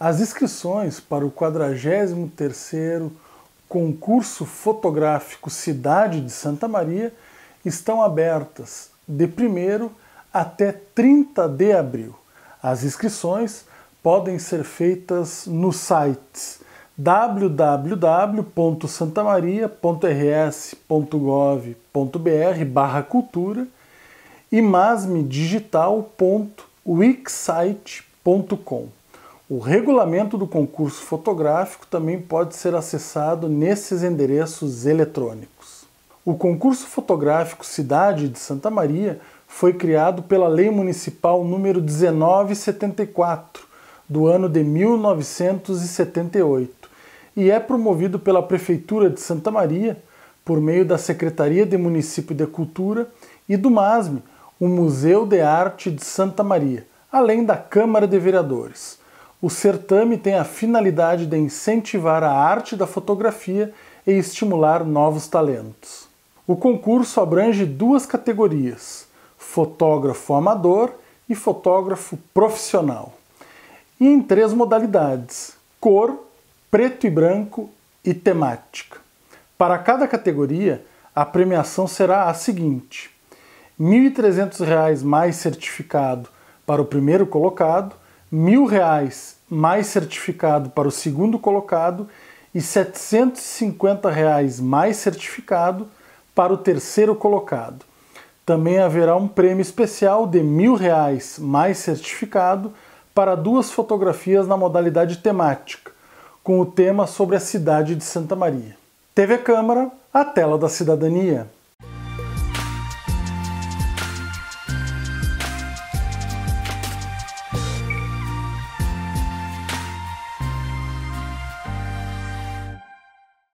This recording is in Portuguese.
As inscrições para o 43º Concurso Fotográfico Cidade de Santa Maria estão abertas de 1 até 30 de abril. As inscrições podem ser feitas nos sites www.santamaria.rs.gov.br barra cultura e masmedigital.wixsite.com o regulamento do concurso fotográfico também pode ser acessado nesses endereços eletrônicos. O concurso fotográfico Cidade de Santa Maria foi criado pela Lei Municipal número 1974 do ano de 1978 e é promovido pela Prefeitura de Santa Maria por meio da Secretaria de Município de Cultura e do MASME, o Museu de Arte de Santa Maria, além da Câmara de Vereadores. O certame tem a finalidade de incentivar a arte da fotografia e estimular novos talentos. O concurso abrange duas categorias: fotógrafo amador e fotógrafo profissional, e em três modalidades: cor, preto e branco e temática. Para cada categoria, a premiação será a seguinte: R$ 1.300 mais certificado para o primeiro colocado mil reais mais certificado para o segundo colocado e 750 reais mais certificado para o terceiro colocado. Também haverá um prêmio especial de mil reais mais certificado para duas fotografias na modalidade temática, com o tema sobre a cidade de Santa Maria. TV Câmara, a tela da cidadania.